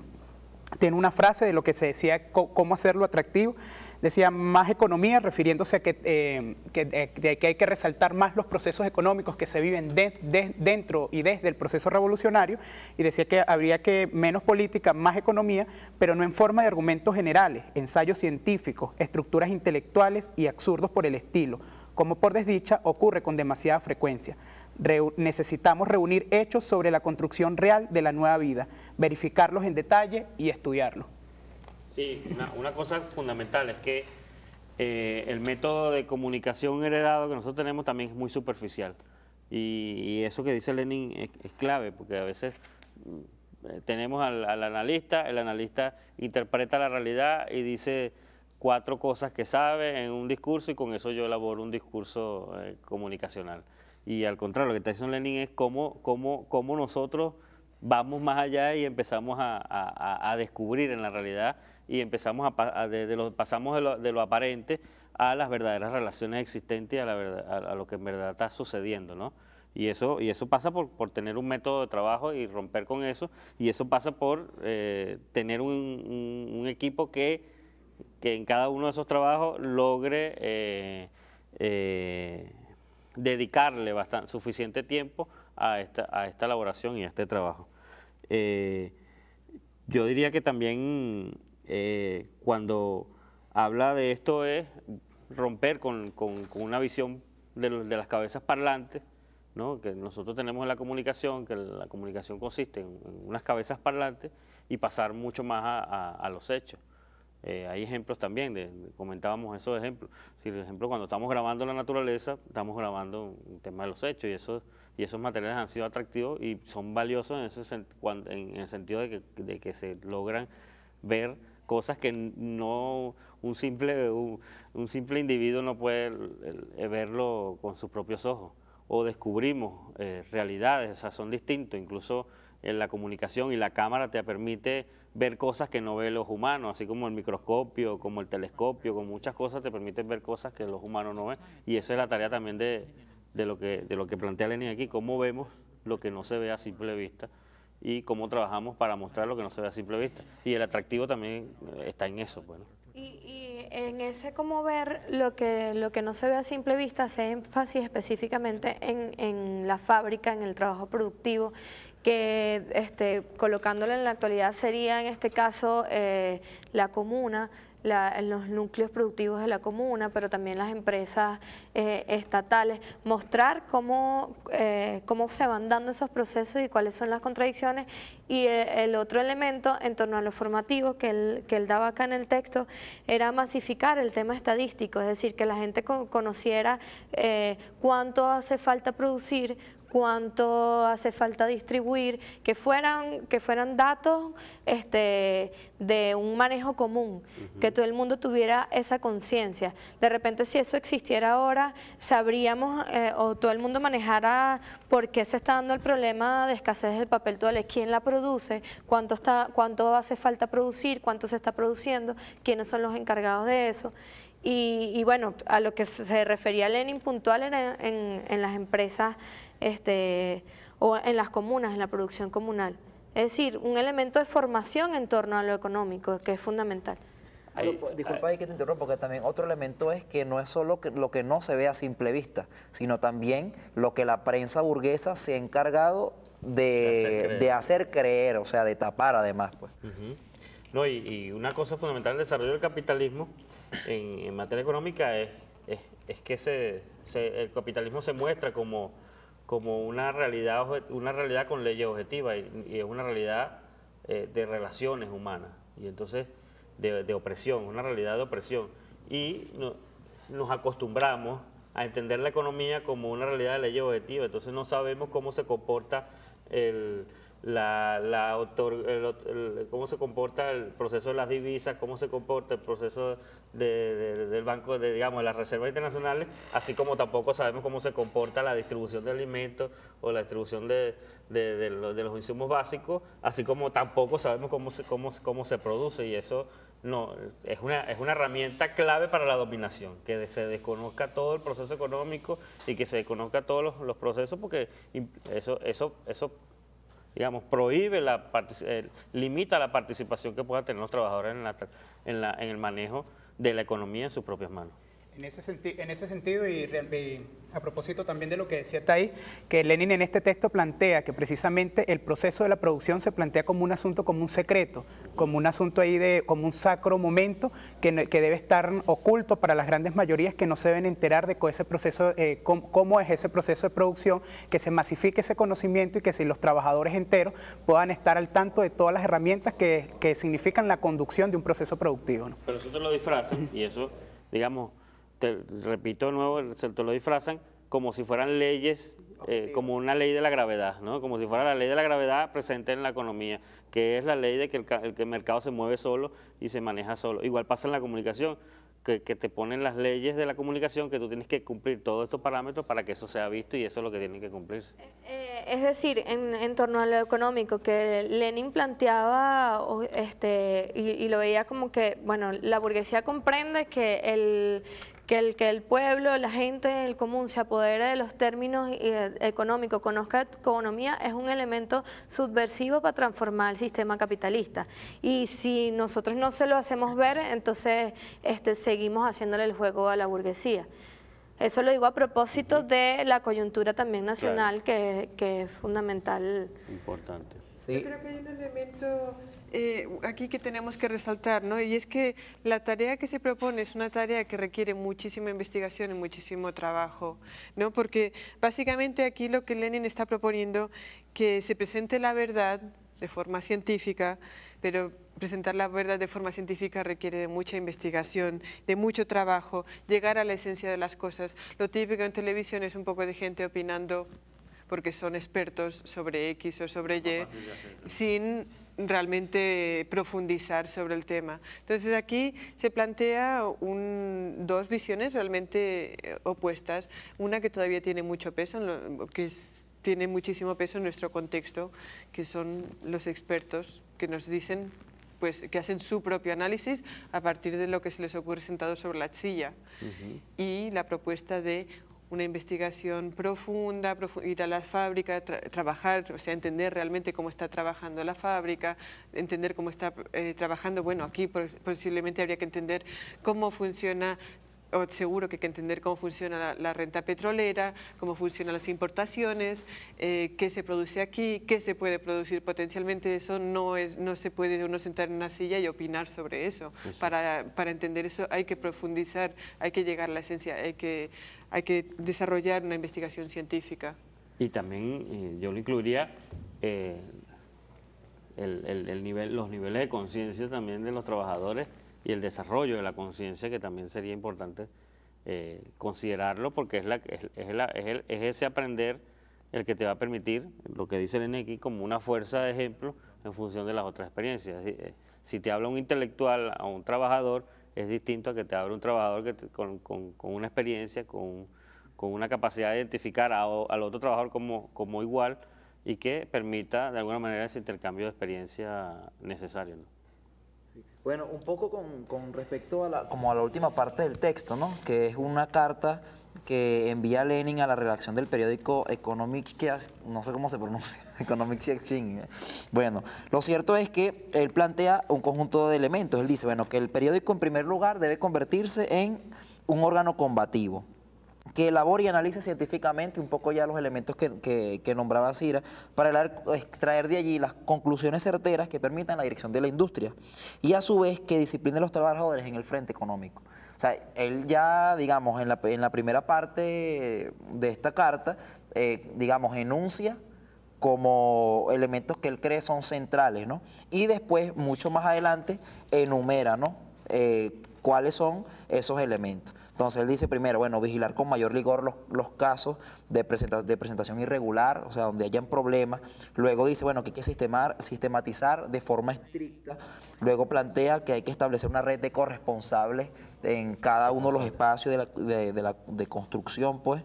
tiene una frase de lo que se decía, cómo hacerlo atractivo. Decía más economía, refiriéndose a eh, eh, que, hay que resaltar más los procesos económicos que se viven dentro y desde el proceso revolucionario, y decía que habría que menos política, más economía, pero no en forma de argumentos generales, ensayos científicos, estructuras intelectuales y absurdos por el estilo, como por desdicha ocurre con demasiada frecuencia. necesitamos reunir hechos sobre la construcción real de la nueva vida, verificarlos en detalle y estudiarlos. Sí, una, cosa fundamental es que eh, el método de comunicación heredado que nosotros tenemos también es muy superficial. Y, eso que dice Lenin es, clave, porque a veces mm, eh, tenemos al, analista, el analista interpreta la realidad y dice cuatro cosas que sabe en un discurso y con eso yo elaboro un discurso eh, comunicacional. Y al contrario, lo que está diciendo Lenin es cómo, cómo, cómo nosotros vamos más allá y empezamos a descubrir en la realidad y empezamos a, pasamos de lo, aparente a las verdaderas relaciones existentes y a, la verdad, a, lo que en verdad está sucediendo, ¿no? Y eso, y eso pasa por, por, tener un método de trabajo y romper con eso, y eso pasa por eh, tener un, equipo que, que, en cada uno de esos trabajos logre eh, eh, dedicarle bastante, suficiente tiempo a esta, a esta elaboración y a este trabajo. yo diría que también eh, cuando habla de esto es romper con, una visión de, las cabezas parlantes, ¿no? que nosotros tenemos en la comunicación, que la comunicación consiste en, unas cabezas parlantes y pasar mucho más a, los hechos. Eh, hay ejemplos también, comentábamos esos ejemplos. Si, por ejemplo, cuando estamos grabando la naturaleza, estamos grabando un tema de los hechos y, eso, y esos materiales han sido atractivos y son valiosos en, ese, el sentido de que, de que se logran ver cosas que no un simple, un, simple individuo no puede verlo con sus propios ojos. O descubrimos eh, realidades, son distintos, incluso en eh, la comunicación y la cámara te permite ver cosas que no ve los humanos, así como el microscopio, como el telescopio, con muchas cosas te permiten ver cosas que los humanos no ven. Y esa es la tarea también de, lo, que, de lo que plantea Lenin aquí, cómo vemos lo que no se ve a simple vista y cómo trabajamos para mostrar lo que no se ve a simple vista. Y el atractivo también eh, está en eso. Bueno. Pues, y, en ese como ver lo que, lo que no se ve a simple vista, se énfasis específicamente en, la fábrica, en el trabajo productivo, que este, colocándolo en la actualidad sería en este caso eh, la comuna, los núcleos productivos de la comuna, pero también las empresas eh, estatales, mostrar cómo, eh, cómo se van dando esos procesos y cuáles son las contradicciones. Y eh, el, otro elemento en torno a lo formativo que él, que él daba acá en el texto era masificar el tema estadístico, es decir, que la gente conociera cuánto hace falta producir, cuánto hace falta distribuir, que fueran, que fueran datos este, de un manejo común, que todo el mundo tuviera esa conciencia. De repente si eso existiera ahora, sabríamos eh, o todo el mundo manejara por qué se está dando el problema de escasez del papel es quién la produce, cuánto, está, cuánto hace falta producir, cuánto se está produciendo, quiénes son los encargados de eso. Y, bueno, a lo que se refería Lenin puntual era en las empresas este, o en las comunas, en la producción comunal. Es decir, un elemento de formación en torno a lo económico, que es fundamental. Ah, disculpa hay, que te interrumpo, porque también otro elemento es que no es solo que, lo que no se ve a simple vista, sino también lo que la prensa burguesa se ha encargado de, hacer creer, o sea, de tapar además. pues. no, y, una cosa fundamental del desarrollo del capitalismo en, materia económica es, es, que se, el capitalismo se muestra como como una realidad, una realidad con leyes objetivas y, es una realidad eh, de relaciones humanas y entonces de, opresión, una realidad de opresión. Y nos acostumbramos a entender la economía como una realidad de leyes objetivas, entonces no sabemos cómo se comporta el, la, cómo se comporta el proceso de las divisas, cómo se comporta el proceso del banco, de, digamos, las reservas internacionales, así como tampoco sabemos cómo se comporta la distribución de alimentos o la distribución de, los, insumos básicos, así como tampoco sabemos cómo se, cómo, cómo se produce y eso no es una, es una herramienta clave para la dominación, que se desconozca todo el proceso económico y que se desconozca todos los, procesos porque eso, eso, eso digamos, prohíbe, la eh, limita la participación que puedan tener los trabajadores en, la, en, la, en el manejo de la economía en sus propias manos. En ese, en ese sentido, y, a propósito también de lo que decía Tai, que Lenin en este texto plantea que precisamente el proceso de la producción se plantea como un asunto, como un secreto, como un asunto ahí de, como un sacro momento que, debe estar oculto para las grandes mayorías que no se deben enterar de ese proceso, eh, cómo, es ese proceso de producción, que se masifique ese conocimiento y que si los trabajadores enteros puedan estar al tanto de todas las herramientas que, significan la conducción de un proceso productivo. Pero eso lo disfrazan y eso, digamos repito de nuevo, se te lo disfrazan como si fueran leyes, eh, como una ley de la gravedad, ¿no? como si fuera la ley de la gravedad presente en la economía, que es la ley de que el, el mercado se mueve solo y se maneja solo. Igual pasa en la comunicación, que, te ponen las leyes de la comunicación, que tú tienes que cumplir todos estos parámetros para que eso sea visto y eso es lo que tienen que cumplirse. Eh, eh, es decir, en, en, torno a lo económico, que Lenin planteaba este, y, lo veía como que, bueno, la burguesía comprende que el, que el, pueblo, la gente, el común se apodere de los términos eh, económicos, conozca economía, es un elemento subversivo para transformar el sistema capitalista. Y si nosotros no se lo hacemos ver, entonces este, seguimos haciéndole el juego a la burguesía. Eso lo digo a propósito de la coyuntura también nacional, que, que es fundamental. Importante. Yo creo que hay un elemento eh, aquí que tenemos que resaltar, ¿no? Y es que la tarea que se propone es una tarea que requiere muchísima investigación y muchísimo trabajo, ¿no? Porque básicamente aquí lo que Lenin está proponiendo que se presente la verdad de forma científica, pero presentar la verdad de forma científica requiere de mucha investigación, de mucho trabajo, llegar a la esencia de las cosas. Lo típico en televisión es un poco de gente opinando porque son expertos sobre X o sobre Y, sin realmente profundizar sobre el tema. Entonces aquí se plantea un, dos visiones realmente eh, opuestas, una que todavía tiene mucho peso, que tiene muchísimo peso en nuestro contexto, que son los expertos que nos dicen pues, que hacen su propio análisis a partir de lo que se les ocurre presentado sobre la silla. Y la propuesta de una investigación profunda, ir a la fábrica, trabajar, o sea, entender realmente cómo está trabajando la fábrica, entender cómo está eh, trabajando, bueno, aquí posiblemente habría que entender cómo funciona seguro que hay que entender cómo funciona la, renta petrolera, cómo funcionan las importaciones, eh, qué se produce aquí, qué se puede producir potencialmente. Eso no, es, no se puede uno sentar en una silla y opinar sobre eso. Para, para, entender eso hay que profundizar, hay que llegar a la esencia, hay que, hay que desarrollar una investigación científica. Y también eh, yo lo incluiría... Eh, el nivel, los niveles de conciencia también de los trabajadores y el desarrollo de la conciencia, que también sería importante eh, considerarlo, porque es, es, ese aprender el que te va a permitir, lo que dice el NX, como una fuerza de ejemplo en función de las otras experiencias. Eh, si te habla un intelectual a un trabajador, es distinto a que te hable un trabajador que con, una experiencia, con, una capacidad de identificar al otro trabajador como, como igual y que permita de alguna manera ese intercambio de experiencia necesario. Bueno, un poco con, respecto a la, como a la última parte del texto, ¿no? que es una carta que envía Lenin a la redacción del periódico Economics no sé cómo se pronuncia, Economics Exchange. Bueno, lo cierto es que él plantea un conjunto de elementos. Él dice, bueno, que el periódico en primer lugar debe convertirse en un órgano combativo, que elabore y analice científicamente un poco ya los elementos que, nombraba Cira para extraer de allí las conclusiones certeras que permitan la dirección de la industria y a su vez que discipline a los trabajadores en el frente económico. O sea, él ya, digamos, en la, primera parte de esta carta, eh, digamos, enuncia como elementos que él cree son centrales, ¿no? Y después, mucho más adelante, enumera, ¿no? Eh, cuáles son esos elementos. Entonces él dice primero, bueno, vigilar con mayor rigor los, casos de, de, presentación irregular, o sea, donde hayan problemas. Luego dice, bueno, que hay que sistematizar de forma estricta. Luego plantea que hay que establecer una red de corresponsables en cada uno de los espacios de, construcción, pues.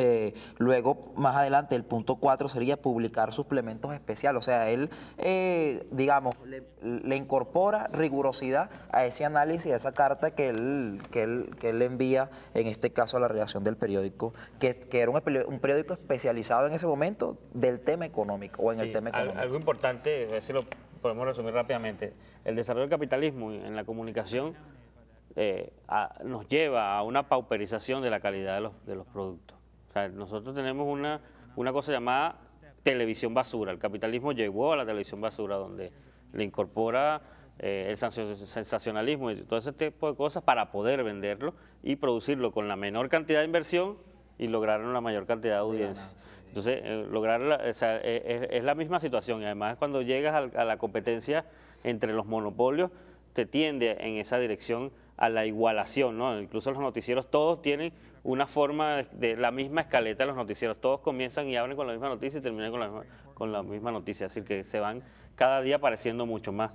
Eh, luego, más adelante, el punto 4 sería publicar suplementos especiales. O sea, él, eh, digamos, le, incorpora rigurosidad a ese análisis, a esa carta que él, que que envía, en este caso, a la redacción del periódico, que, era un, periódico especializado en ese momento del tema económico o en el tema económico. Algo importante, a ver si lo podemos resumir rápidamente. El desarrollo del capitalismo en la comunicación eh, nos lleva a una pauperización de la calidad de los productos nosotros tenemos una, una cosa llamada televisión basura. El capitalismo llegó a la televisión basura, donde le incorpora eh, el sensacionalismo y todo ese tipo de cosas para poder venderlo y producirlo con la menor cantidad de inversión y lograr una mayor cantidad de audiencia. Entonces, eh, lograr, e, e, es, la misma situación y además cuando llegas a la competencia entre los monopolios, te tiende en esa dirección a la igualación, ¿no? Incluso los noticieros todos tienen una forma de, la misma escaleta los noticieros. Todos comienzan y abren con la misma noticia y terminan con la, misma, noticia. así que se van cada día apareciendo mucho más.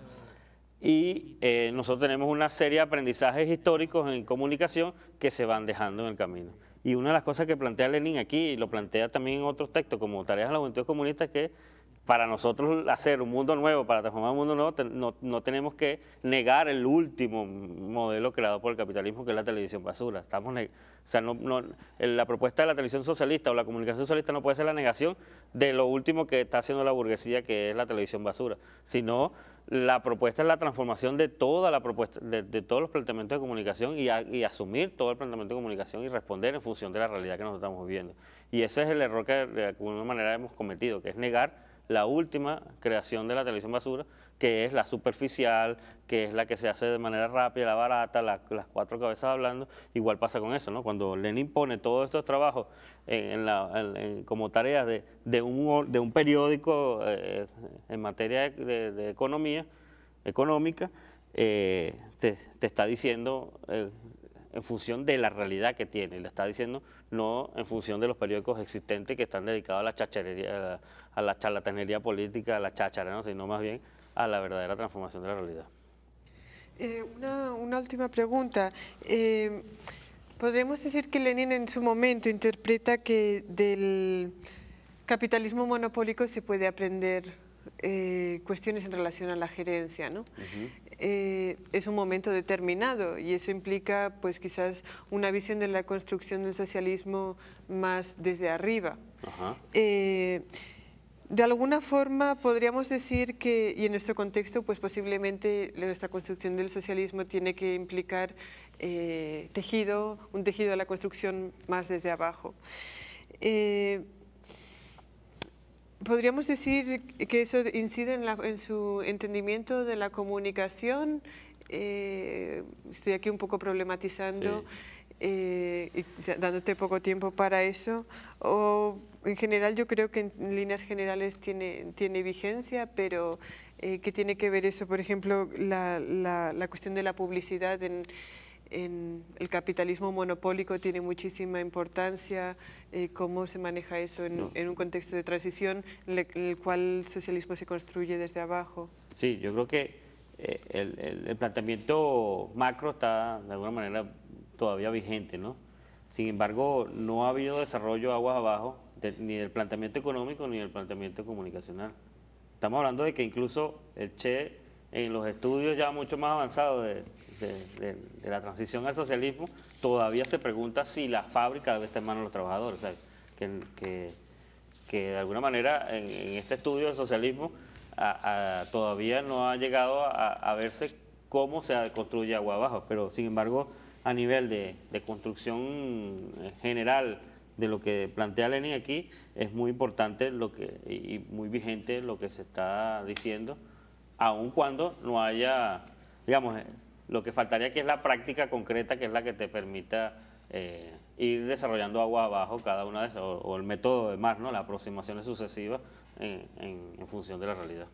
Y eh, nosotros tenemos una serie de aprendizajes históricos en comunicación que se van dejando en el camino. Y una de las cosas que plantea Lenin aquí, y lo plantea también en otros textos, como Tareas de la Juventud Comunista, es que para nosotros hacer un mundo nuevo, para transformar un mundo nuevo, no, no, tenemos que negar el último modelo creado por el capitalismo, que es la televisión basura. Estamos o sea, no, no, la propuesta de la televisión socialista o la comunicación socialista no puede ser la negación de lo último que está haciendo la burguesía, que es la televisión basura, sino la propuesta es la transformación de toda la propuesta, de, todos los planteamientos de comunicación y, y, asumir todo el planteamiento de comunicación y responder en función de la realidad que nos estamos viviendo. Y ese es el error que de alguna manera hemos cometido, que es negar la última creación de la televisión basura, que es la superficial, que es la que se hace de manera rápida, la barata, las cuatro cabezas hablando, igual pasa con eso, ¿no? Cuando Lenin pone todos estos trabajos en, la, como tareas de, un, de un periódico eh, en materia de, economía, económica, eh, te, está diciendo... Eh, en función de la realidad que tiene. Le está diciendo no en función de los periódicos existentes que están dedicados a la chacharería, a la, charlatanería política, a la cháchara, sino más bien a la verdadera transformación de la realidad. Eh, una, última pregunta. ¿podríamos eh, ¿Podemos decir que Lenin en su momento interpreta que del capitalismo monopólico se puede aprender eh, cuestiones en relación a la gerencia. ¿no? Eh, es un momento determinado y eso implica pues quizás una visión de la construcción del socialismo más desde arriba. Eh, de alguna forma podríamos decir que, y en nuestro contexto, pues posiblemente nuestra construcción del socialismo tiene que implicar eh, tejido, un tejido de la construcción más desde abajo. ¿Podríamos decir que eso incide en, su entendimiento de la comunicación? Eh, estoy aquí un poco problematizando, eh, dándote poco tiempo para eso. O en general yo creo que en líneas generales tiene, tiene vigencia, pero eh, ¿qué tiene que ver eso? Por ejemplo, la, la cuestión de la publicidad en el capitalismo monopólico tiene muchísima importancia, eh, cómo se maneja eso en, un contexto de transición en el cual el socialismo se construye desde abajo. Sí, yo creo que eh, el, planteamiento macro está de alguna manera todavía vigente, ¿no? Sin embargo, no ha habido desarrollo aguas abajo, ni del planteamiento económico ni del planteamiento comunicacional. Estamos hablando de que incluso el Che en los estudios ya mucho más avanzados de, la transición al socialismo, todavía se pregunta si la fábrica debe estar en manos de los trabajadores. que, de alguna manera en, este estudio del socialismo todavía no ha llegado a, verse cómo se construye agua abajo, pero sin embargo a nivel de, construcción general de lo que plantea Lenin aquí, es muy importante y muy vigente lo que se está diciendo aun cuando no haya, digamos, eh, lo que faltaría que es la práctica concreta que es la que te permita eh, ir desarrollando agua abajo cada una de esas, o, el método de más, ¿no? las aproximaciones sucesivas en función de la realidad.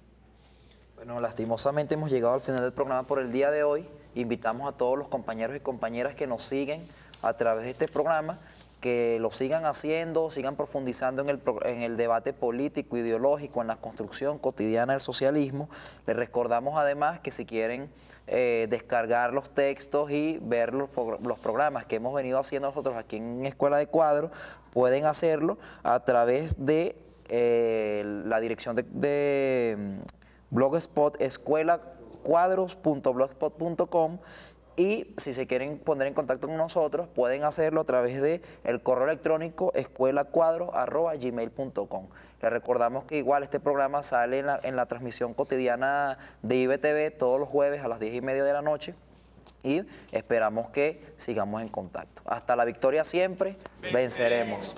Bueno, lastimosamente hemos llegado al final del programa por el día de hoy. Invitamos a todos los compañeros y compañeras que nos siguen a través de este programa que lo sigan haciendo, sigan profundizando en el, en el debate político, ideológico, en la construcción cotidiana del socialismo. Les recordamos además que si quieren eh, descargar los textos y ver los, los, programas que hemos venido haciendo nosotros aquí en Escuela de Cuadros, pueden hacerlo a través de eh, la dirección de, de mm, Blogspot, escuelacuadros.blogspot.com. Y si se quieren poner en contacto con nosotros, pueden hacerlo a través de el correo electrónico escuelacuadros.gmail.com. Les recordamos que igual este programa sale en la, en la transmisión cotidiana de IBTV todos los jueves a las 10 y media de la noche y esperamos que sigamos en contacto. Hasta la victoria siempre, venceremos.